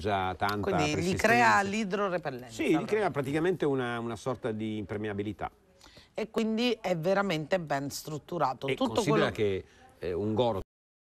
già tanta Quindi gli crea l'idrorepellenza. Sì, gli crea praticamente una, una sorta di impermeabilità. E quindi è veramente ben strutturato. E Tutto considera quello... che è eh, un goro